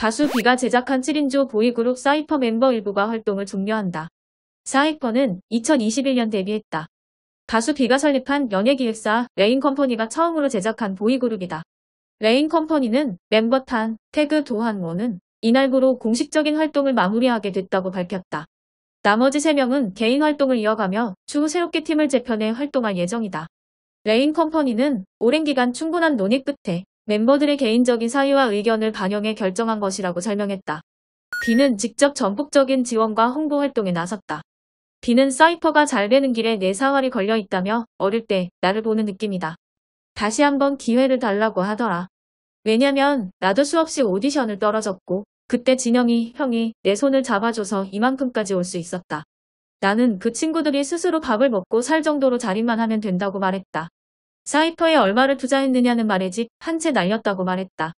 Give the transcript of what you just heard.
가수 비가 제작한 7인조 보이그룹 사이퍼 멤버 일부가 활동을 종료한다. 사이퍼는 2021년 데뷔했다. 가수 비가 설립한 연예기획사 레인컴퍼니가 처음으로 제작한 보이그룹이다. 레인컴퍼니는 멤버 탄, 태그 도한원은 이날부로 공식적인 활동을 마무리하게 됐다고 밝혔다. 나머지 3명은 개인 활동을 이어가며 추후 새롭게 팀을 재편해 활동할 예정이다. 레인컴퍼니는 오랜 기간 충분한 논의 끝에 멤버들의 개인적인 사유와 의견을 반영해 결정한 것이라고 설명했다. B는 직접 전폭적인 지원과 홍보 활동에 나섰다. B는 사이퍼가 잘 되는 길에 내 사활이 걸려 있다며 어릴 때 나를 보는 느낌이다. 다시 한번 기회를 달라고 하더라. 왜냐면 나도 수없이 오디션을 떨어졌고 그때 진영이 형이 내 손을 잡아줘서 이만큼까지 올 수 있었다. 나는 그 친구들이 스스로 밥을 먹고 살 정도로 자립만 하면 된다고 말했다. 사이퍼에 얼마를 투자했느냐는 말에지한채 날렸다고 말했다.